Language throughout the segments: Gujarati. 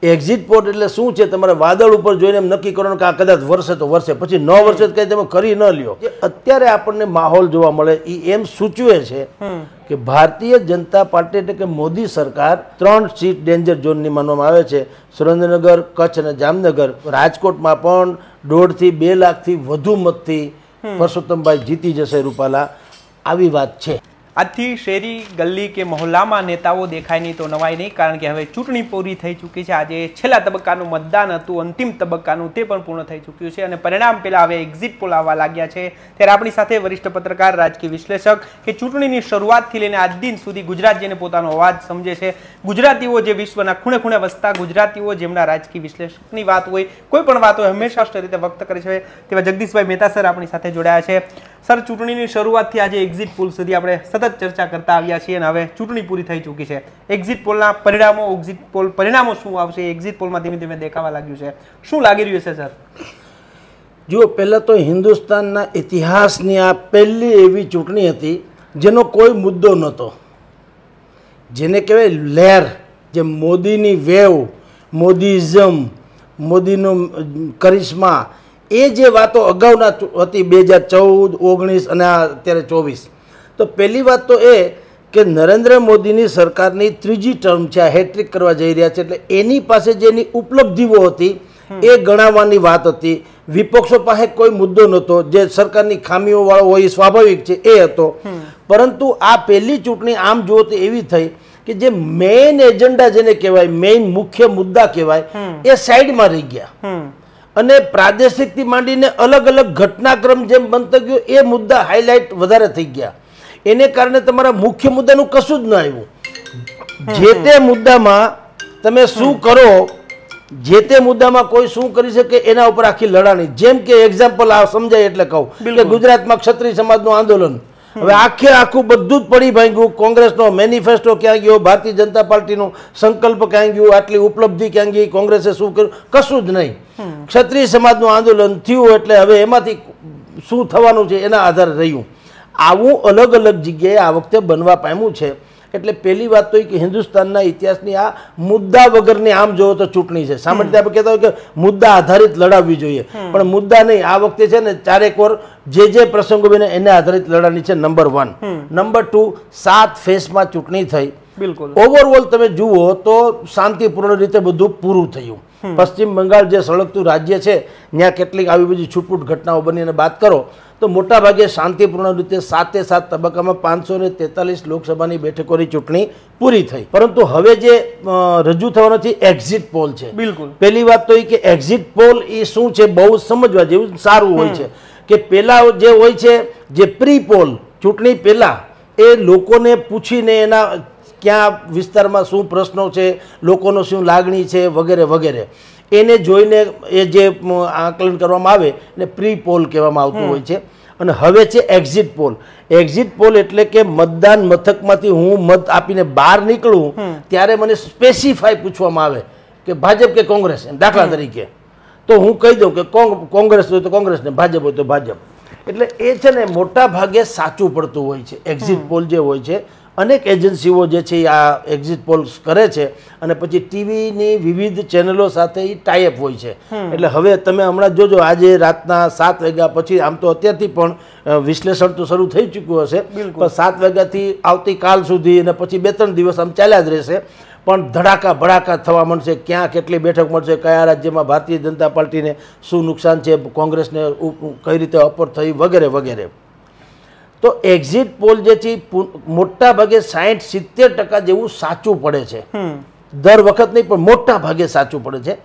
એક્ઝિટ પોર્ટ એટલે શું છે તમારે વાદળ ઉપર જોઈને એમ નક્કી કરવાનું કે આ કદાચ વર્ષે તો વર્ષે પછી ન વર્ષે કઈ તમે કરી ન લ્યો અત્યારે આપણને માહોલ જોવા મળે એ એમ સૂચવે છે કે ભારતીય જનતા પાર્ટી એટલે કે મોદી સરકાર ત્રણ સીટ ડેન્જર ઝોનની માનવામાં આવે છે સુરેન્દ્રનગર કચ્છ અને જામનગર રાજકોટમાં પણ દોઢથી બે લાખથી વધુ મતથી પરસોત્તમભાઈ જીતી જશે રૂપાલા આવી વાત છે આજથી શેરી ગલ્લી કે મહોલ્લામાં નેતાઓ દેખાય નહીં તો નવાય નહીં કારણ કે હવે ચૂંટણી પૂરી થઈ ચૂકી છે આજે છેલ્લા તબક્કાનું મતદાન હતું અંતિમ તબક્કાનું તે પણ પૂર્ણ થઈ ચૂક્યું છે અને પરિણામ પહેલાં હવે એક્ઝિટ પોલ આવવા લાગ્યા છે ત્યારે આપણી સાથે વરિષ્ઠ પત્રકાર રાજકીય વિશ્લેષક કે ચૂંટણીની શરૂઆતથી લઈને આજ દિન સુધી ગુજરાત જેને પોતાનો અવાજ સમજે છે ગુજરાતીઓ જે વિશ્વના ખૂણે ખૂણે વસતા ગુજરાતીઓ જેમના રાજકીય વિશ્લેષકની વાત હોય કોઈ પણ વાત હોય હંમેશા રીતે વ્યક્ત કરે છે તેવા જગદીશભાઈ મહેતા સર આપણી સાથે જોડાયા છે સર ચૂંટણીની શરૂઆતથી આજે એક્ઝિટ પોલ સુધી આપણે સતત ચર્ચા કરતા આવ્યા છીએ અને હવે ચૂંટણી પૂરી થઈ ચૂકી છે એક્ઝિટ પોલના પરિણામો એક્ઝિટ પોલ પરિણામો શું આવશે એક્ઝિટ પોલમાં ધીમે ધીમે દેખાવા લાગ્યું છે શું લાગી રહ્યું છે સર જુઓ પહેલાં તો હિન્દુસ્તાનના ઇતિહાસની આ પહેલી એવી ચૂંટણી હતી જેનો કોઈ મુદ્દો નહોતો જેને કહેવાય લહેર જે મોદીની વેવ મોદીઝમ મોદીનો કરિશ્મા એ જે વાતો અગાઉના હતી બે હજાર ચૌદ ઓગણીસ અને આ અત્યારે ચોવીસ તો પહેલી વાત તો એ કે નરેન્દ્ર મોદીની સરકારની ત્રીજી ટર્મ છે આ હેટ્રિક કરવા જઈ રહ્યા છે એટલે એની પાસે જેની ઉપલબ્ધિઓ હતી એ ગણાવવાની વાત હતી વિપક્ષો પાસે કોઈ મુદ્દો નહોતો જે સરકારની ખામીઓવાળો હોય એ સ્વાભાવિક છે એ હતો પરંતુ આ પહેલી ચૂંટણી આમ જુઓ તો એવી થઈ કે જે મેઇન એજન્ડા જેને કહેવાય મેઇન મુખ્ય મુદ્દા કહેવાય એ સાઈડમાં રહી ગયા અને પ્રાદેશિકથી માંડીને અલગ અલગ ઘટનાક્રમ જેમ બનતો ગયો એ મુદ્દા હાઇલાઇટ વધારે થઈ ગયા એને કારણે તમારા મુખ્ય મુદ્દાનું કશું જ ન આવ્યું જે તે મુદ્દામાં તમે શું કરો જે તે મુદ્દામાં કોઈ શું કરી શકે એના ઉપર આખી લડાણી જેમ કે એક્ઝામ્પલ આ સમજાય એટલે કહું કે ગુજરાતમાં ક્ષત્રિય સમાજનું આંદોલન હવે આખે આખું બધું જ પડી ભાંગ્યું કોંગ્રેસનો મેનિફેસ્ટો ક્યાં ગયો ભારતીય જનતા પાર્ટીનો સંકલ્પ ક્યાં ગયો આટલી ઉપલબ્ધિ ક્યાં ગઈ કોંગ્રેસે શું કર્યું કશું જ નહીં ક્ષત્રિય સમાજનું આંદોલન થયું એટલે હવે એમાંથી શું થવાનું છે એના આધારે રહ્યું આવું અલગ અલગ જગ્યાએ આ વખતે બનવા પામ્યું છે એટલે પહેલી વાત તો એ કે હિન્દુસ્તાનના ઇતિહાસની આ મુદ્દા વગરની આમ જોવો તો ચૂંટણી છે સામાન્ય આપણે કહેતા હોય કે મુદ્દા આધારિત લડાવવી જોઈએ પણ મુદ્દા નહીં આ વખતે છે ને ચારેક વાર જે જે પ્રસંગો બને એને આધારિત લડાની છે નંબર વન નંબર ટુ સાત ફેસમાં ચૂંટણી થઈ બિલકુલ ઓવરઓલ તમે જુઓ તો શાંતિપૂર્ણ રીતે બધું પૂરું થયું પશ્ચિમ બંગાળ જે સળગતું રાજ્ય છે ત્યાં કેટલીક આવી બધી છૂટપૂટ ઘટનાઓ બની અને વાત કરો તો મોટાભાગે શાંતિપૂર્ણ રીતે સાતે સાત તબક્કામાં પાંચસો ને તેતાલીસ લોકસભાની બેઠકોની ચૂંટણી પૂરી થઈ પરંતુ હવે જે રજૂ થવાનો છે એક્ઝિટ પોલ છે બિલકુલ પહેલી વાત તો એ કે એક્ઝિટ પોલ એ શું છે બહુ સમજવા જેવું સારું હોય છે કે પહેલાં જે હોય છે જે પ્રી પોલ ચૂંટણી પહેલાં એ લોકોને પૂછીને એના ક્યાં વિસ્તારમાં શું પ્રશ્નો છે લોકોનો શું લાગણી છે વગેરે વગેરે એને જોઈને એ જે આકલન કરવામાં આવે એને પ્રી પોલ કહેવામાં આવતું હોય છે અને હવે છે એક્ઝિટ પોલ એક્ઝિટ પોલ એટલે કે મતદાન મથકમાંથી હું મત આપીને બહાર નીકળું ત્યારે મને સ્પેસિફાઈ પૂછવામાં આવે કે ભાજપ કે કોંગ્રેસ દાખલા તરીકે તો હું કહી દઉં કે કોંગ્રેસ હોય તો કોંગ્રેસને ભાજપ હોય તો ભાજપ એટલે એ છે ને મોટા ભાગે સાચું પડતું હોય છે એક્ઝિટ પોલ જે હોય છે અનેક એજન્સીઓ જે છે આ એક્ઝિટ પોલ્સ કરે છે અને પછી ટીવીની વિવિધ ચેનલો સાથે એ ટાઈઅપ હોય છે એટલે હવે તમે હમણાં જોજો આજે રાતના સાત વાગ્યા પછી આમ તો અત્યારથી પણ વિશ્લેષણ તો શરૂ થઈ ચૂક્યું હશે પણ સાત વાગ્યાથી આવતીકાલ સુધી અને પછી બે ત્રણ દિવસ આમ ચાલ્યા જ રહેશે પણ ધડાકા ભડાકા થવા મળશે ક્યાં કેટલી બેઠક મળશે કયા રાજ્યમાં ભારતીય જનતા પાર્ટીને શું નુકસાન છે કોંગ્રેસને કઈ રીતે અપર થઈ વગેરે વગેરે તો એક્ઝિટ પોલ જેથી મોટા ભાગે સાહીઠ સિત્તેર ટકા જેવું સાચું પડે છે દર વખત નહીં પણ મોટા ભાગે સાચું પડે છે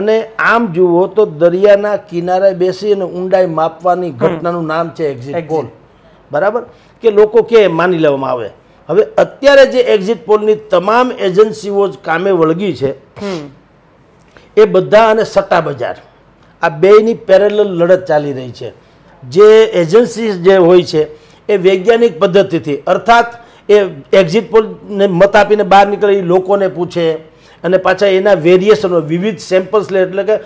અને આમ જુઓ તો દરિયાના કિનારે બેસી અને ઊંડાઈ માપવાની ઘટનાનું નામ છે એક્ઝિટ પોલ બરાબર કે લોકો કે માની લેવામાં આવે હવે અત્યારે જે એક્ઝિટ પોલની તમામ એજન્સીઓ કામે વળગી છે એ બધા અને સટ્ટા બજાર આ બેયની પેરેલ લડત ચાલી રહી છે જે એજન્સી જે હોય છે એ વૈજ્ઞાનિક પદ્ધતિથી અર્થાત એ એક્ઝિટ પોલને મત આપીને બહાર નીકળે એ લોકોને પૂછે અને પાછા એના વેરિએશનો વિવિધ સેમ્પલ્સ લે એટલે કે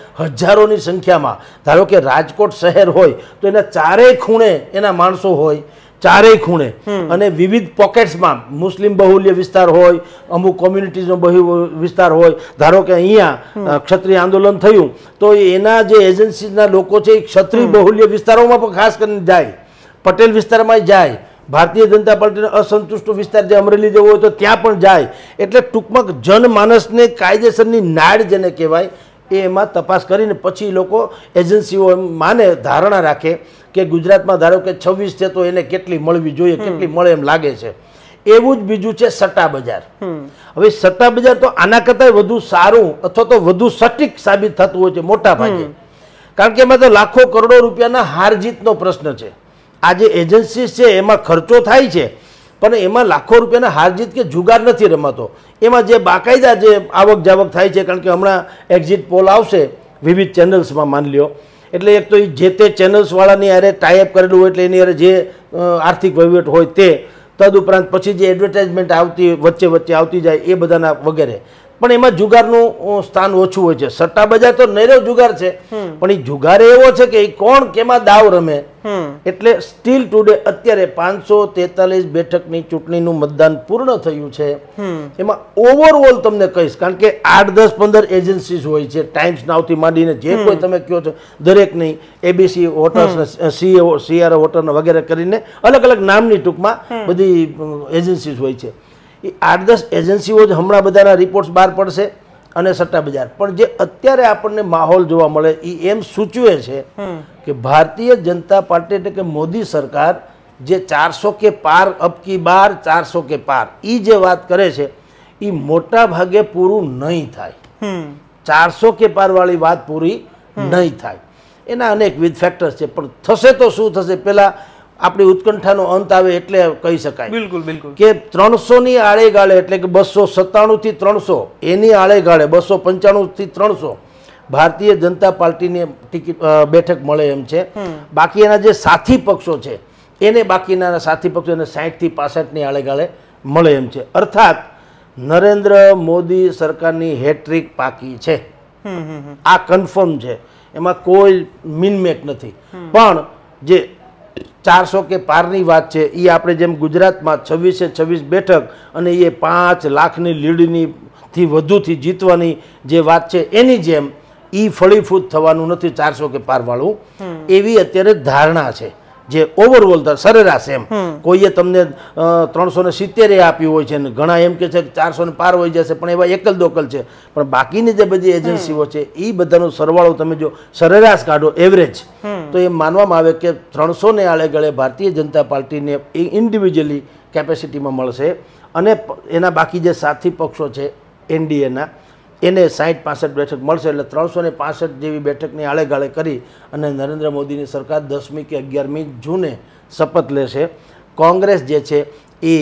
હજારોની સંખ્યામાં ધારો કે રાજકોટ શહેર હોય તો એના ચારેય ખૂણે એના માણસો હોય ચારેય ખૂણે અને વિવિધ પોકેટ્સમાં મુસ્લિમ બહુલ્ય વિસ્તાર હોય અમુક કોમ્યુનિટીઝનો બહુ વિસ્તાર હોય ધારો કે અહીંયા ક્ષત્રિય આંદોલન થયું તો એના જે એજન્સીના લોકો છે એ ક્ષત્રિય બહુલ્ય વિસ્તારોમાં પણ ખાસ કરીને જાય પટેલ વિસ્તારમાં જાય ભારતીય જનતા પાર્ટીનો અસંતુષ્ટ વિસ્તાર જે અમરેલી જેવો હોય તો ત્યાં પણ જાય એટલે ટૂંકમાં જનમાનસને કાયદેસરની નાડ જેને કહેવાય એ એમાં તપાસ કરીને પછી લોકો એજન્સીઓ માને ધારણા રાખે કે ગુજરાતમાં ધારો કે છવ્વીસ છે તો એને કેટલી મળવી જોઈએ કેટલી મળે એમ લાગે છે એવું જ બીજું છે સટ્ટા બજાર હવે સટ્ટા બજાર તો આના કરતાં વધુ સારું અથવા તો વધુ સટીક સાબિત થતું હોય છે મોટા ભાગે કારણ કે એમાં તો લાખો કરોડો રૂપિયાના હારજીતનો પ્રશ્ન છે આ જે એજન્સીસ છે એમાં ખર્ચો થાય છે પણ એમાં લાખો રૂપિયાના હારજીત કે જુગાર નથી રમાતો એમાં જે બાકાયદા જે આવક જાવક થાય છે કારણ કે હમણાં એક્ઝિટ પોલ આવશે વિવિધ ચેનલ્સમાં માની લ્યો એટલે એક તો એ જે તે ચેનલ્સવાળાની અરે ટાઈઅપ કરેલું હોય એટલે એની અરે જે આર્થિક વહીવટ હોય તે તદ ઉપરાંત પછી જે એડવર્ટાઇઝમેન્ટ આવતી વચ્ચે વચ્ચે આવતી જાય એ બધાના વગેરે પણ એમાં જુગારનું સ્થાન ઓછું હોય છે સટ્ટા બજાર તો નૈરો જુગાર છે પણ એ જુગાર એવો છે કે એ કોણ કેમાં દાવ રમે એટલે સ્ટીલ ટુડે અત્યારે પાંચસો તેતાલીસ બેઠકની ચૂંટણીનું મતદાન પૂર્ણ થયું છે એમાં ઓવરઓલ તમને કહીશ કારણ કે આઠ દસ પંદર એજન્સીસ હોય છે ટાઈમ્સ નાવથી માંડીને જે કોઈ તમે કહો છો દરેક દરેકની એબીસી હોટર્સ સીએ સીઆર હોટલ વગેરે કરીને અલગ અલગ નામની ટૂંકમાં બધી એજન્સીસ હોય છે એ આઠ દસ એજન્સીઓ જ હમણાં બધાના રિપોર્ટ્સ બહાર પડશે અને સટ્ટા બજાર પણ જે અત્યારે આપણને માહોલ જોવા મળે એ એમ સૂચવે છે કે ભારતીય જનતા પાર્ટી એટલે કે મોદી સરકાર જે ચારસો કે પાર અબકી બાર ચારસો કે પાર એ જે વાત કરે છે એ મોટા ભાગે પૂરું નહીં થાય ચારસો કે પારવાળી વાત પૂરી નહીં થાય એના અનેકવિધ ફેક્ટર્સ છે પણ થશે તો શું થશે પહેલાં આપણી ઉત્કંઠાનો અંત આવે એટલે કહી શકાય બિલકુલ બિલકુલ કે ત્રણસોની આળેગાળે એટલે કે બસો થી ત્રણસો એની આળેગાળે બસો પંચાણુંથી ત્રણસો ભારતીય જનતા પાર્ટીની ટિકિટ બેઠક મળે એમ છે બાકી એના જે સાથી પક્ષો છે એને બાકીના સાથી પક્ષો એને સાહીઠથી પાસઠની આળેગાળે મળે એમ છે અર્થાત નરેન્દ્ર મોદી સરકારની હેટ્રિક પાકી છે આ કન્ફર્મ છે એમાં કોઈ મિનમેક નથી પણ જે ચારસો કે પારની વાત છે એ આપણે જેમ ગુજરાતમાં છવ્વીસે છવ્વીસ બેઠક અને એ પાંચ લાખની લીડની થી વધુથી જીતવાની જે વાત છે એની જેમ એ ફળીફૂત થવાનું નથી ચારસો કે પારવાળું એવી અત્યારે ધારણા છે જે ઓવરઓલ સરેરાશ એમ કોઈએ તમને ત્રણસો ને સિત્તેરે આપ્યું હોય છે ને ઘણા એમ કે છે કે ચારસો ને પાર હોય જશે પણ એવા એકલ દોકલ છે પણ બાકીની જે બધી એજન્સીઓ છે એ બધાનો સરવાળો તમે જો સરેરાશ કાઢો એવરેજ તો એ માનવામાં આવે કે ત્રણસો ને આળે ભારતીય જનતા પાર્ટીને ઇન્ડિવિજ્યુઅલી કેપેસિટીમાં મળશે અને એના બાકી જે સાથી પક્ષો છે એનડીએના એને સાહીઠ પાસઠ બેઠક મળશે એટલે ત્રણસો ને પાસઠ જેવી બેઠકની આળેગાળે કરી અને નરેન્દ્ર મોદીની સરકાર દસમી કે અગિયારમી જૂને શપથ લેશે કોંગ્રેસ જે છે એ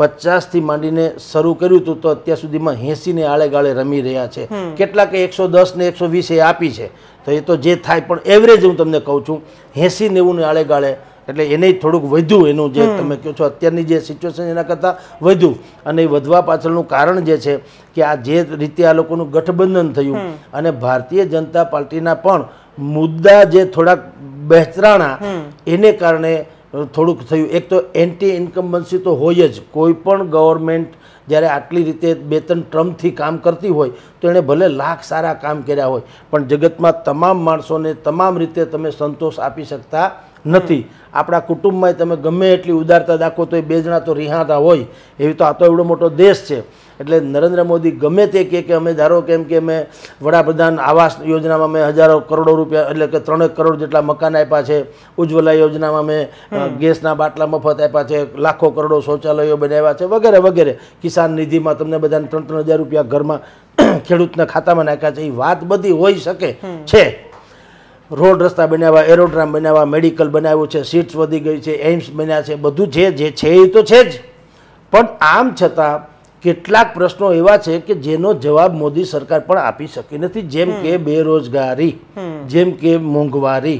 પચાસથી માંડીને શરૂ કર્યું હતું તો અત્યાર સુધીમાં એંસીને આળેગાળે રમી રહ્યા છે કેટલાક એકસો દસ ને એકસો વીસ એ આપી છે તો એ તો જે થાય પણ એવરેજ હું તમને કહું છું એંસી ને આળેગાળે એટલે એને થોડુંક વધ્યું એનું જે તમે કહો છો અત્યારની જે સિચ્યુએશન એના કરતાં વધ્યું અને એ વધવા પાછળનું કારણ જે છે કે આ જે રીતે આ લોકોનું ગઠબંધન થયું અને ભારતીય જનતા પાર્ટીના પણ મુદ્દા જે થોડાક બહેતરાણા એને કારણે થોડુંક થયું એક તો એન્ટી ઇન્કમ્બન્સી તો હોય જ કોઈ પણ ગવર્મેન્ટ જ્યારે આટલી રીતે બે ત્રણ ટ્રમ્પથી કામ કરતી હોય તો એણે ભલે લાખ સારા કામ કર્યા હોય પણ જગતમાં તમામ માણસોને તમામ રીતે તમે સંતોષ આપી શકતા નથી આપણા કુટુંબમાં તમે ગમે એટલી ઉદારતા દાખવો તો એ બે જણા તો રિહાતા હોય એવી તો આ તો એવડો મોટો દેશ છે એટલે નરેન્દ્ર મોદી ગમે તે કે કે અમે ધારો કેમ કે અમે વડાપ્રધાન આવાસ યોજનામાં મેં હજારો કરોડો રૂપિયા એટલે કે ત્રણેક કરોડ જેટલા મકાન આપ્યા છે ઉજ્જવલા યોજનામાં મેં ગેસના બાટલા મફત આપ્યા છે લાખો કરોડો શૌચાલયો બનાવ્યા છે વગેરે વગેરે કિસાન નિધિમાં તમને બધાને ત્રણ ત્રણ હજાર રૂપિયા ઘરમાં ખેડૂતના ખાતામાં નાખ્યા છે એ વાત બધી હોઈ શકે છે રોડ રસ્તા બનાવ્યા એરોડ્રામ બનાવ્યા મેડિકલ બનાવ્યું છે સીટ્સ વધી ગઈ છે એમ્સ બન્યા છે બધું છે જે છે એ તો છે જ પણ આમ છતાં કેટલાક પ્રશ્નો એવા છે કે જેનો જવાબ મોદી સરકાર પણ આપી શકી નથી જેમ કે બેરોજગારી જેમ કે મોંઘવારી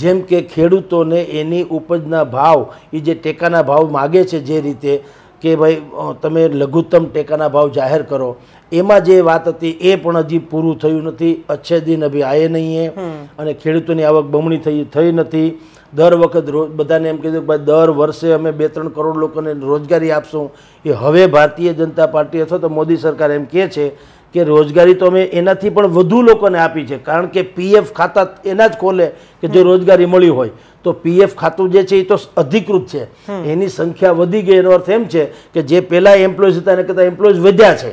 જેમ કે ખેડૂતોને એની ઉપજના ભાવ એ જે ટેકાના ભાવ માગે છે જે રીતે કે ભાઈ તમે લઘુત્તમ ટેકાના ભાવ જાહેર કરો એમાં જે વાત હતી એ પણ હજી પૂરું થયું નથી અચ્છે દિન અભી આયે નહીં હે અને ખેડૂતોની આવક બમણી થઈ થઈ નથી દર વખત રોજ બધાને એમ કીધું કે ભાઈ દર વર્ષે અમે બે ત્રણ કરોડ લોકોને રોજગારી આપશું એ હવે ભારતીય જનતા પાર્ટી અથવા તો મોદી સરકાર એમ કહે છે કે રોજગારી તો અમે એનાથી પણ વધુ લોકોને આપી છે કારણ કે પીએફ ખાતા એના જ ખોલે કે જે રોજગારી મળી હોય તો પીએફ ખાતું જે છે એ તો અધિકૃત છે એની સંખ્યા વધી ગઈ એનો અર્થ એમ છે કે જે પહેલાં એમ્પ્લોઈઝ હતા એને કરતાં એમ્પ્લોઈઝ વધ્યા છે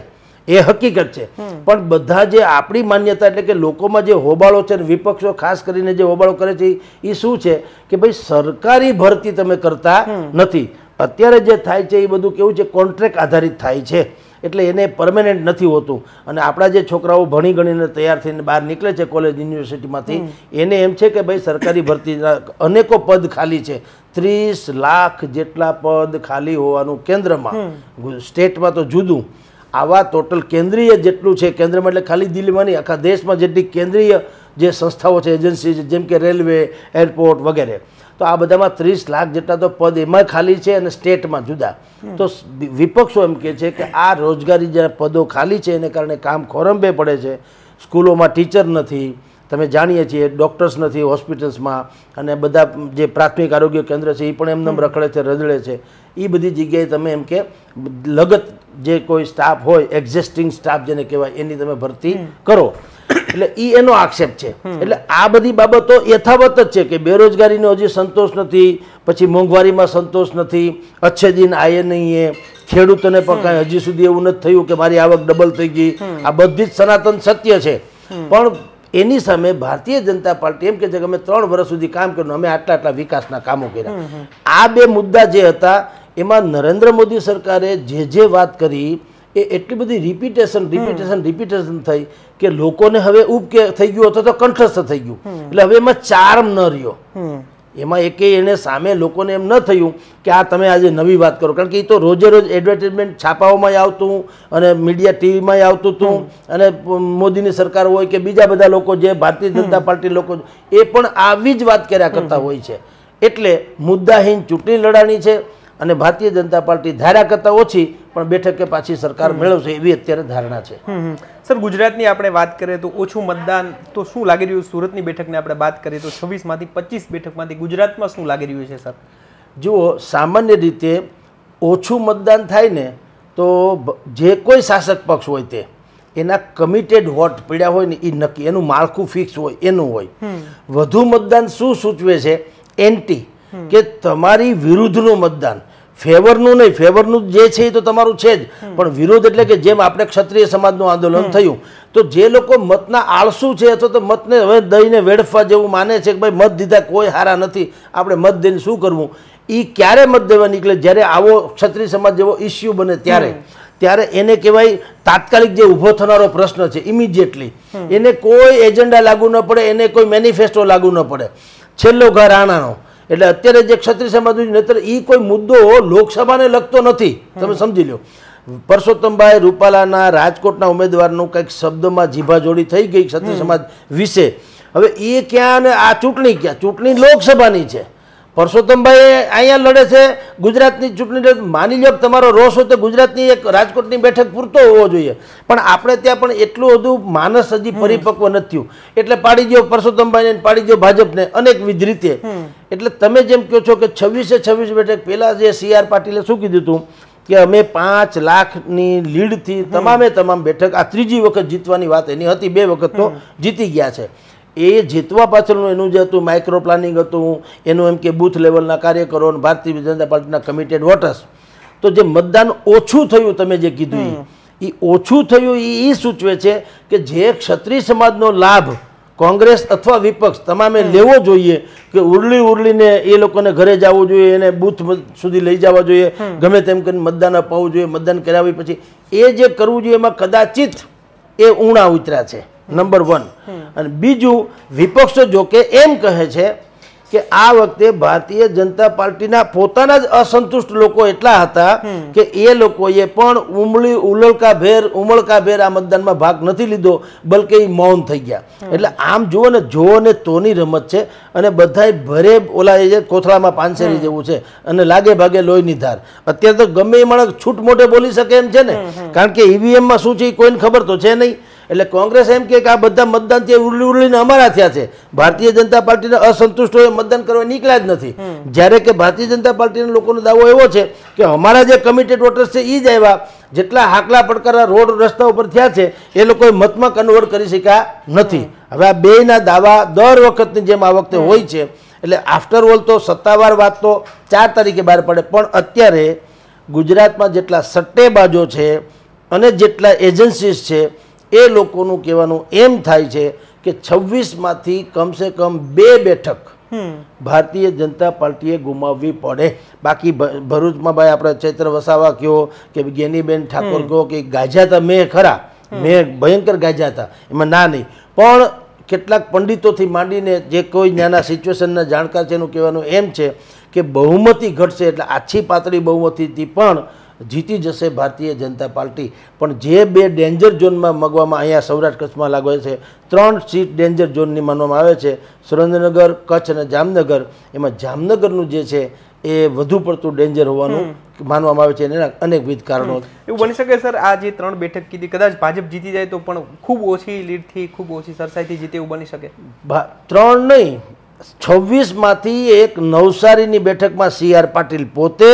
એ હકીકત છે પણ બધા જે આપણી માન્યતા એટલે કે લોકોમાં જે હોબાળો છે વિપક્ષો ખાસ કરીને જે હોબાળો કરે છે એ શું છે કે ભાઈ સરકારી ભરતી તમે કરતા નથી અત્યારે જે થાય છે એ બધું કેવું છે કોન્ટ્રાક્ટ આધારિત થાય છે એટલે એને પરમેનન્ટ નથી હોતું અને આપણા જે છોકરાઓ ભણી ગણીને તૈયાર થઈને બહાર નીકળે છે કોલેજ યુનિવર્સિટીમાંથી એને એમ છે કે ભાઈ સરકારી ભરતીના અનેકો પદ ખાલી છે ત્રીસ લાખ જેટલા પદ ખાલી હોવાનું કેન્દ્રમાં સ્ટેટમાં તો જુદું આવા ટોટલ કેન્દ્રીય જેટલું છે કેન્દ્રમાં એટલે ખાલી દિલ્હીમાં નહીં આખા દેશમાં જેટલી કેન્દ્રીય જે સંસ્થાઓ છે એજન્સી જેમ કે રેલવે એરપોર્ટ વગેરે તો આ બધામાં ત્રીસ લાખ જેટલા તો પદ એમાં ખાલી છે અને સ્ટેટમાં જુદા તો વિપક્ષો એમ કે છે કે આ રોજગારી જે પદો ખાલી છે એને કારણે કામ ખોરંબે પડે છે સ્કૂલોમાં ટીચર નથી તમે જાણીએ છીએ ડૉક્ટર્સ નથી હોસ્પિટલ્સમાં અને બધા જે પ્રાથમિક આરોગ્ય કેન્દ્ર છે એ પણ એમને રખડે છે રદડે છે એ બધી જગ્યાએ તમે એમ કે લગત જે કોઈ સ્ટાફ હોય એક્ઝિસ્ટિંગ સ્ટાફ જેને કહેવાય એની તમે ભરતી કરો એટલે એ એનો આક્ષેપ છે એટલે આ બધી બાબતો યથાવત જ છે કે બેરોજગારીનો હજી સંતોષ નથી પછી મોંઘવારીમાં સંતોષ નથી અચ્છેદીન આયે નહીં ખેડૂતોને પણ કાંઈ હજી સુધી એવું નથી થયું કે મારી આવક ડબલ થઈ ગઈ આ બધી જ સનાતન સત્ય છે પણ એની સામે ભારતીય જનતા પાર્ટી એમ કે છે કે અમે ત્રણ વર્ષ સુધી કામ કર્યું અમે આટલા આટલા વિકાસના કામો કર્યા આ બે મુદ્દા જે હતા એમાં નરેન્દ્ર મોદી સરકારે જે જે વાત કરી એ એટલી બધી રિપીટેશન રિપીટેશન રિપીટેશન થઈ કે લોકોને હવે કે થઈ ગયું અથવા તો કંઠસ્થ થઈ ગયું એટલે હવે એમાં ચાર્મ ન રહ્યો એમાં એકે એને સામે લોકોને એમ ન થયું કે આ તમે આજે નવી વાત કરો કારણ કે એ તો રોજે રોજ એડવર્ટાઇઝમેન્ટ છાપાઓમાં આવતું અને મીડિયા ટીવીમાં આવતું હતું અને મોદીની સરકાર હોય કે બીજા બધા લોકો જે ભારતીય જનતા પાર્ટી લોકો એ પણ આવી જ વાત કર્યા કરતા હોય છે એટલે મુદ્દાહીન ચૂંટણી લડાણી છે અને ભારતીય જનતા પાર્ટી ધાર્યા કરતા ઓછી પણ બેઠકે પાછી સરકાર મેળવશે એવી અત્યારે ધારણા છે સર ગુજરાતની આપણે વાત કરીએ તો ઓછું મતદાન તો શું લાગી રહ્યું સુરતની બેઠકની આપણે વાત કરીએ તો છવ્વીસમાંથી પચીસ બેઠકમાંથી ગુજરાતમાં શું લાગી રહ્યું છે સર જુઓ સામાન્ય રીતે ઓછું મતદાન થાય ને તો જે કોઈ શાસક પક્ષ હોય તે એના કમિટેડ વોટ પડ્યા હોય ને એ નક્કી એનું માળખું ફિક્સ હોય એનું હોય વધુ મતદાન શું સૂચવે છે એન્ટી કે તમારી વિરુદ્ધનું મતદાન ફેવરનું નહીં ફેવરનું જે છે એ તો તમારું છે જ પણ વિરોધ એટલે કે જેમ આપણે ક્ષત્રિય સમાજનું આંદોલન થયું તો જે લોકો મતના આળસુ છે અથવા તો મતને હવે દઈને વેડફવા જેવું માને છે કે ભાઈ મત દીધા કોઈ હારા નથી આપણે મત દઈને શું કરવું એ ક્યારે મત દેવા નીકળે જ્યારે આવો ક્ષત્રિય સમાજ જેવો ઇસ્યુ બને ત્યારે ત્યારે એને કહેવાય તાત્કાલિક જે ઊભો થનારો પ્રશ્ન છે ઇમિડિયેટલી એને કોઈ એજન્ડા લાગુ ન પડે એને કોઈ મેનિફેસ્ટો લાગુ ન પડે છેલ્લો ઘર આણાનો એટલે અત્યારે જે ક્ષત્રિય સમાજનું નેતૃત્વ એ કોઈ મુદ્દો લોકસભાને લગતો નથી તમે સમજી લો પરસોત્તમભાઈ રૂપાલાના રાજકોટના ઉમેદવારનું કંઈક શબ્દમાં જીભાજોડી થઈ ગઈ ક્ષત્રિય સમાજ વિશે હવે એ ક્યાં અને આ ચૂંટણી ક્યાં ચૂંટણી લોકસભાની છે પરસોત્તમભાઈ અહીંયા લડે છે ગુજરાતની ચૂંટણી માની લો તમારો રોષ હોય તો ગુજરાતની એક રાજકોટની બેઠક પૂરતો હોવો જોઈએ પણ આપણે ત્યાં પણ એટલું બધું માનસ હજી પરિપક્વ નથી થયું એટલે પાડી દો પરસોત્તમભાઈને પાડી દો ભાજપને અનેક વિધ રીતે એટલે તમે જેમ કહો છો કે છવ્વીસે છવ્વીસ બેઠક પહેલાં જે સી આર પાટીલે શું કીધું હતું કે અમે પાંચ લાખની લીડથી તમામે તમામ બેઠક આ ત્રીજી વખત જીતવાની વાત એની હતી બે વખત તો જીતી ગયા છે એ જીતવા પાછળનું એનું જે હતું માઇક્રો પ્લાનિંગ હતું એનું એમ કે બૂથ લેવલના કાર્યકરો અને ભારતીય જનતા પાર્ટીના કમિટેડ વોટર્સ તો જે મતદાન ઓછું થયું તમે જે કીધું એ ઓછું થયું એ એ સૂચવે છે કે જે ક્ષત્રિય સમાજનો લાભ કોંગ્રેસ અથવા વિપક્ષ તમામે લેવો જોઈએ કે ઉરલી ઉરલીને એ લોકોને ઘરે જવું જોઈએ એને બૂથ સુધી લઈ જવા જોઈએ ગમે તેમ કરીને મતદાન અપાવવું જોઈએ મતદાન કરાવી પછી એ જે કરવું જોઈએ એમાં કદાચિત એ ઉણા ઉતર્યા છે નંબર વન અને બીજું વિપક્ષ જો કે એમ કહે છે કે આ વખતે ભારતીય જનતા પાર્ટીના પોતાના જ અસંતુષ્ટ લોકો એટલા હતા કે એ લોકોએ પણ ઉમળી ઉલળકા ભેર ઉમળકા ભેર આ મતદાનમાં ભાગ નથી લીધો બલકે એ મૌન થઈ ગયા એટલે આમ જુઓ ને જુઓ ને તોની રમત છે અને બધાય ભરે ઓલા એ કોથળામાં પાનસેરી જેવું છે અને લાગે ભાગે લોહીની ધાર અત્યારે તો ગમે એ માણસ છૂટ મોટે બોલી શકે એમ છે ને કારણ કે ઈવીએમમાં શું છે એ કોઈને ખબર તો છે નહીં એટલે કોંગ્રેસ એમ કે આ બધા મતદાન તે ઉરલી ઉરલીને અમારા થયા છે ભારતીય જનતા પાર્ટીને અસંતુષ્ટ હોય મતદાન કરવા નીકળ્યા જ નથી જ્યારે કે ભારતીય જનતા પાર્ટીના લોકોનો દાવો એવો છે કે અમારા જે કમિટેડ વોટર્સ છે એ જ આવ્યા જેટલા હાકલા પડકારા રોડ રસ્તા ઉપર થયા છે એ લોકોએ મતમાં કન્વર્ટ કરી શક્યા નથી હવે આ બેના દાવા દર વખતની જેમ આ વખતે હોય છે એટલે આફ્ટર ઓલ તો સત્તાવાર વાત તો ચાર તારીખે બહાર પડે પણ અત્યારે ગુજરાતમાં જેટલા સટ્ટેબાજો છે અને જેટલા એજન્સીસ છે એ લોકોનું કહેવાનું એમ થાય છે કે છવ્વીસમાંથી કમસે કમ બે બેઠક ભારતીય જનતા પાર્ટીએ ગુમાવવી પડે બાકી ભરૂચમાં ભાઈ આપણે ચૈત્ર વસાવા કયો કે ગેનીબેન ઠાકોર કહો કે ગાજ્યા હતા મેં ખરા મેં ભયંકર ગાજ્યા હતા એમાં ના નહીં પણ કેટલાક પંડિતોથી માંડીને જે કોઈ નાના સિચ્યુએશનના જાણકાર છે એનું કહેવાનું એમ છે કે બહુમતી ઘટશે એટલે આછી પાતળી બહુમતીથી પણ જીતી જશે ભારતીય જનતા પાર્ટી પણ જે બે ડેન્જર ઝોનમાં મગવામાં અહીંયા સૌરાષ્ટ્ર કચ્છમાં લાગે છે ત્રણ સીટ ડેન્જર ઝોનની માનવામાં આવે છે સુરેન્દ્રનગર કચ્છ અને જામનગર એમાં જામનગરનું જે છે એ વધુ પડતું ડેન્જર હોવાનું માનવામાં આવે છે એના અનેકવિધ કારણો એવું બની શકે સર આ જે ત્રણ બેઠક કીધી કદાચ ભાજપ જીતી જાય તો પણ ખૂબ ઓછી લીડથી ખૂબ ઓછી સરસાઈથી જીતે એવું બની શકે ત્રણ નહીં છવ્વીસમાંથી એક નવસારીની બેઠકમાં સી આર પાટીલ પોતે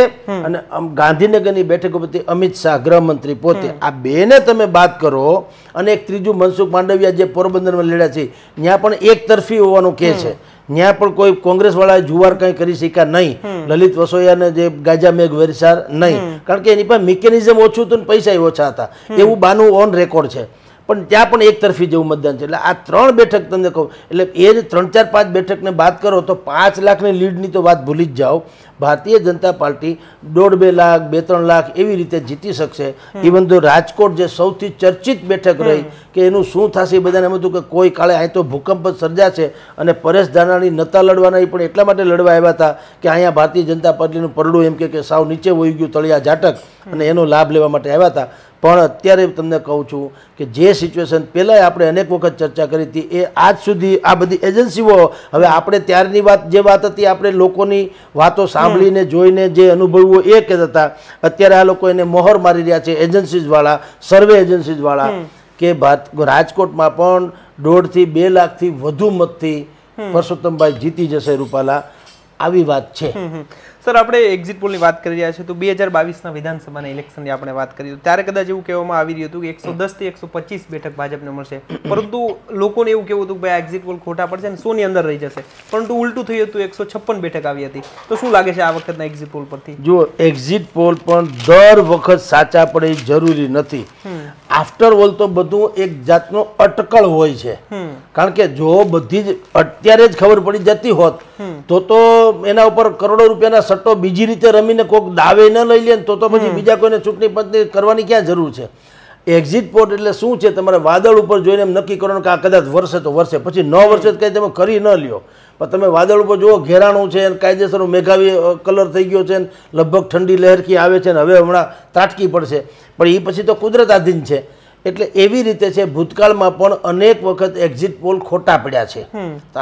અને ગાંધીનગરની બેઠક ઉપરથી અમિત શાહ ગૃહમંત્રી પોતે આ બેને તમે વાત કરો અને એક ત્રીજું મનસુખ માંડવિયા જે પોરબંદરમાં લડ્યા છે ત્યાં પણ એક તરફી હોવાનું કહે છે ત્યાં પણ કોઈ કોંગ્રેસવાળા જુવાર કંઈ કરી શક્યા નહીં લલિત વસોયાને જે ગાજા મેઘ વેરસાર નહીં કારણ કે એની પાસે મિકેનિઝમ ઓછું હતું ને પૈસા ઓછા હતા એવું બાનું ઓન રેકોર્ડ છે પણ ત્યાં પણ એક તરફી જેવું મતદાન છે એટલે આ ત્રણ બેઠક તમને કહું એટલે એ જ ત્રણ ચાર પાંચ બેઠકને વાત કરો તો પાંચ લાખની લીડની તો વાત ભૂલી જ જાઓ ભારતીય જનતા પાર્ટી દોઢ બે લાખ બે ત્રણ લાખ એવી રીતે જીતી શકશે ઇવન તો રાજકોટ જે સૌથી ચર્ચિત બેઠક રહી કે એનું શું થશે એ બધાને એમ હતું કે કોઈ કાળે અહીં તો ભૂકંપ જ સર્જાશે અને પરેશ ધાનાણી નતા લડવાના પણ એટલા માટે લડવા આવ્યા હતા કે અહીંયા ભારતીય જનતા પાર્ટીનું પરડું એમ કે સાવ નીચે વહી ગયું તળિયા જાટક અને એનો લાભ લેવા માટે આવ્યા હતા પણ અત્યારે તમને કહું છું કે જે સિચ્યુએશન પહેલાંય આપણે અનેક વખત ચર્ચા કરી હતી એ આજ સુધી આ બધી એજન્સીઓ હવે આપણે ત્યારની વાત જે વાત હતી આપણે લોકોની વાતો સાંભળીને જોઈને જે અનુભવો એ કહેતા હતા અત્યારે આ લોકો એને મોહર મારી રહ્યા છે એજન્સીઝવાળા સર્વે એજન્સીઝવાળા કે ભાત રાજકોટમાં પણ દોઢથી બે લાખથી વધુ મતથી પરસોત્તમભાઈ જીતી જશે રૂપાલા આવી વાત છે સર આપણે એક્ઝિટ પોલની વાત કરી રહ્યા છીએ તો બે હજાર બાવીસના વિધાનસભાના ઇલેક્શનની આપણે વાત કરી ત્યારે કદાચ એવું કહેવામાં આવી રહ્યું હતું કે એકસો થી એકસો પચીસ બેઠક ભાજપને મળશે પરંતુ લોકોને એવું કેવું હતું કે ભાઈ એક્ઝિટ પોલ ખોટા પડશે અને સોની અંદર રહી જશે પરંતુ ઉલટું થયું હતું એકસો છપ્પન બેઠક આવી હતી તો શું લાગે છે આ વખતના એક્ઝિટ પોલ પરથી જો એક્ઝિટ પોલ પણ દર વખત સાચા પડે જરૂરી નથી આફ્ટર ઓલ તો બધું એક જાતનો અટકળ હોય છે કારણ કે જો બધી જ અત્યારે જ ખબર પડી જતી હોત તો તો એના ઉપર કરોડો રૂપિયાના સટ્ટો બીજી રીતે રમીને કોઈક દાવે ન લઈ લે તો તો પછી બીજા કોઈને ચૂંટણી પંચની કરવાની ક્યાં જરૂર છે એક્ઝિટ પોર્ટ એટલે શું છે તમારે વાદળ ઉપર જોઈને એમ નક્કી કરવાનું કે આ કદાચ વર્ષે તો વરસે પછી ન વર્ષે તો કંઈ તમે કરી ન લ્યો પણ તમે વાદળ ઉપર જુઓ ઘેરાણું છે કાયદેસરનો મેઘાવી કલર થઈ ગયો છે લગભગ ઠંડી લહેરકી આવે છે ને હવે હમણાં ત્રાટકી પડશે પણ એ પછી તો કુદરત આધીન છે એટલે એવી રીતે છે ભૂતકાળમાં પણ અનેક વખત એક્ઝિટ પોલ ખોટા પડ્યા છે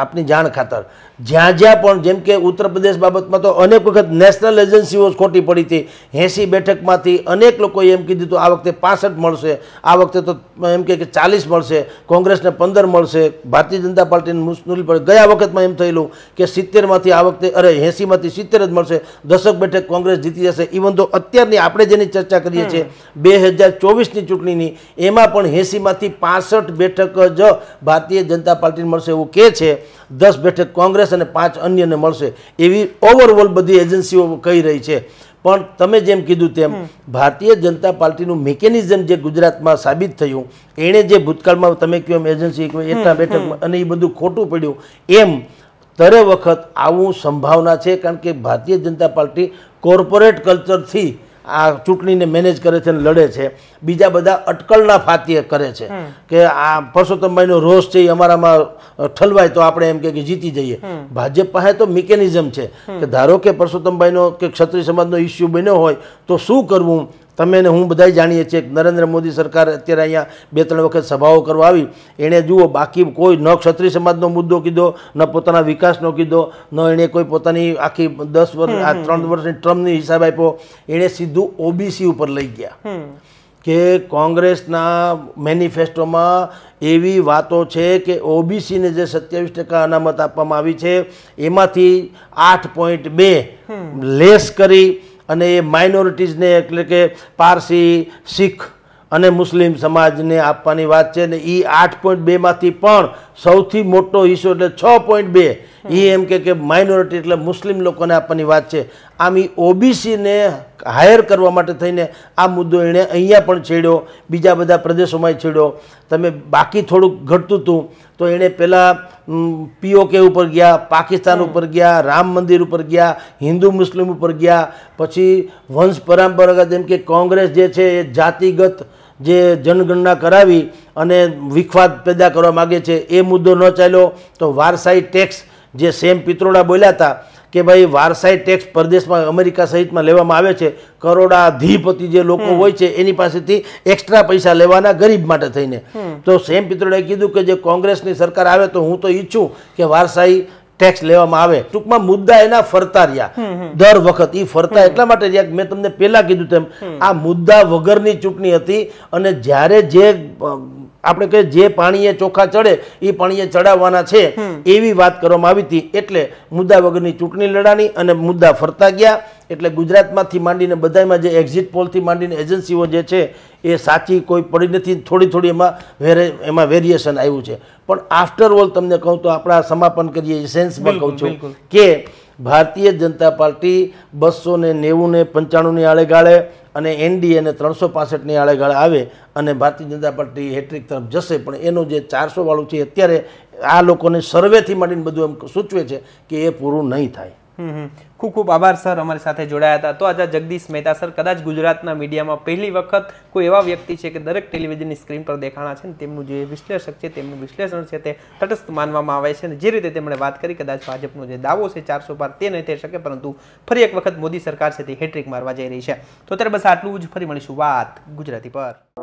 આપની જાણ ખાતર જ્યાં જ્યાં પણ જેમ કે ઉત્તર પ્રદેશ બાબતમાં તો અનેક વખત નેશનલ એજન્સીઓ ખોટી પડી હતી એંસી બેઠકમાંથી અનેક લોકોએ એમ કીધું હતું આ વખતે પાસઠ મળશે આ વખતે તો એમ કે ચાલીસ મળશે કોંગ્રેસને પંદર મળશે ભારતીય જનતા પાર્ટીને મુસ્લિમ પડે ગયા વખતમાં એમ થયેલું કે સિત્તેરમાંથી આ વખતે અરે એંસીમાંથી સિત્તેર જ મળશે દશક બેઠક કોંગ્રેસ જીતી જશે ઇવન તો અત્યારની આપણે જેની ચર્ચા કરીએ છીએ બે હજાર ચોવીસની ચૂંટણીની એમાં પણ એંસીમાંથી પાસઠ બેઠક જ ભારતીય જનતા પાર્ટીને મળશે એવું કહે છે દસ બેઠક કોંગ્રેસ કોંગ્રેસ અને પાંચ અન્યને મળશે એવી ઓવરઓલ બધી એજન્સીઓ કહી રહી છે પણ તમે જેમ કીધું તેમ ભારતીય જનતા પાર્ટીનું મિકેનિઝમ જે ગુજરાતમાં સાબિત થયું એણે જે ભૂતકાળમાં તમે કહો એમ એજન્સી એટના બેઠક અને એ બધું ખોટું પડ્યું એમ દરે વખત આવું સંભાવના છે કારણ કે ભારતીય જનતા પાર્ટી કોર્પોરેટ કલ્ચરથી આ ચૂંટણીને મેનેજ કરે છે અને લડે છે બીજા બધા અટકળના ફાતીએ કરે છે કે આ પરસોત્તમભાઈનો રોષ છે એ અમારામાં ઠલવાય તો આપણે એમ કે જીતી જઈએ ભાજપ પાસે તો મિકેનિઝમ છે કે ધારો કે પરસોત્તમભાઈનો કે ક્ષત્રિય સમાજનો ઇસ્યુ બન્યો હોય તો શું કરવું તમે ને હું બધા જાણીએ છીએ નરેન્દ્ર મોદી સરકાર અત્યારે અહીંયા બે ત્રણ વખત સભાઓ કરવા આવી એણે જુઓ બાકી કોઈ ન ક્ષત્રિય સમાજનો મુદ્દો કીધો ન પોતાના વિકાસનો કીધો ન એણે કોઈ પોતાની આખી દસ વર્ષ આ ત્રણ વર્ષની ટ્રમની હિસાબ આપ્યો એણે સીધું ઓબીસી ઉપર લઈ ગયા કે કોંગ્રેસના મેનિફેસ્ટોમાં એવી વાતો છે કે ઓબીસીને જે સત્યાવીસ ટકા અનામત આપવામાં આવી છે એમાંથી આઠ પોઈન્ટ બે લેસ કરી અને એ માઇનોરિટીઝને એટલે કે પારસી શીખ અને મુસ્લિમ સમાજને આપવાની વાત છે ને એ આઠ પોઈન્ટ બેમાંથી પણ સૌથી મોટો હિસ્સો એટલે છ પોઈન્ટ બે એ એમ કે માઇનોરિટી એટલે મુસ્લિમ લોકોને આપવાની વાત છે આમ એ ઓબીસીને હાયર કરવા માટે થઈને આ મુદ્દો એણે અહીંયા પણ છેડ્યો બીજા બધા પ્રદેશોમાંય છેડ્યો તમે બાકી થોડુંક ઘટતું હતું તો એણે પહેલાં પીઓકે ઉપર ગયા પાકિસ્તાન ઉપર ગયા રામ મંદિર ઉપર ગયા હિન્દુ મુસ્લિમ ઉપર ગયા પછી વંશ પરંપરાગત જેમ કે કોંગ્રેસ જે છે એ જાતિગત જે જનગણના કરાવી અને વિખવાદ પેદા કરવા માગે છે એ મુદ્દો ન ચાલ્યો તો વારસાઈ ટેક્સ જે સેમ પિત્રોડા બોલ્યા હતા કે ભાઈ વારસાઈ ટેક્સ પરદેશમાં અમેરિકા સહિતમાં લેવામાં આવે છે કરોડાધિપતિ જે લોકો હોય છે એની પાસેથી એક્સ્ટ્રા પૈસા લેવાના ગરીબ માટે થઈને તો સેમ પિત્રોડાએ કીધું કે જે કોંગ્રેસની સરકાર આવે તો હું તો ઈચ્છું કે વારસાઈ ટેક્સ લેવામાં આવે ટૂંકમાં મુદ્દા એના ફરતા રહ્યા દર વખત એ ફરતા એટલા માટે રહ્યા મેં તમને પહેલા કીધું તેમ આ મુદ્દા વગરની ચૂંટણી હતી અને જ્યારે જે આપણે કહીએ જે પાણીએ ચોખા ચડે એ પાણીએ ચડાવવાના છે એવી વાત કરવામાં આવી હતી એટલે મુદ્દા વગરની ચૂંટણી લડાની અને મુદ્દા ફરતા ગયા એટલે ગુજરાતમાંથી માંડીને બધામાં જે એક્ઝિટ પોલથી માંડીને એજન્સીઓ જે છે એ સાચી કોઈ પડી નથી થોડી થોડી એમાં વેરે એમાં વેરિએશન આવ્યું છે પણ આફ્ટર ઓલ તમને કહું તો આપણા સમાપન કરીએ સેન્સમાં કહું છું કે ભારતીય જનતા પાર્ટી બસો ને નેવુંને પંચાણુંની આળેગાળે અને એનડીએને ત્રણસો પાસઠની આળેગાળે આવે અને ભારતીય જનતા પાર્ટી હેટ્રિક તરફ જશે પણ એનું જે ચારસોવાળું છે અત્યારે આ લોકોને સર્વેથી માંડીને બધું એમ સૂચવે છે કે એ પૂરું નહીં થાય ખૂબ ખૂબ આભાર સર અમારી સાથે જોડાયા હતા તો આજે જગદીશ મહેતા સર કદાચ ગુજરાતના મીડિયામાં પહેલી વખત કોઈ એવા વ્યક્તિ છે કે દરેક ટેલિવિઝનની સ્ક્રીન પર દેખાણા છે ને તેમનું જે વિશ્લેષક છે તેમનું વિશ્લેષણ છે તે તટસ્થ માનવામાં આવે છે અને જે રીતે તેમણે વાત કરી કદાચ ભાજપનો જે દાવો છે ચારસો પાર તે નહીં થઈ શકે પરંતુ ફરી એક વખત મોદી સરકાર છે તે હેટ્રિક મારવા જઈ રહી છે તો ત્યારે બસ આટલું જ ફરી મળીશું વાત ગુજરાતી પર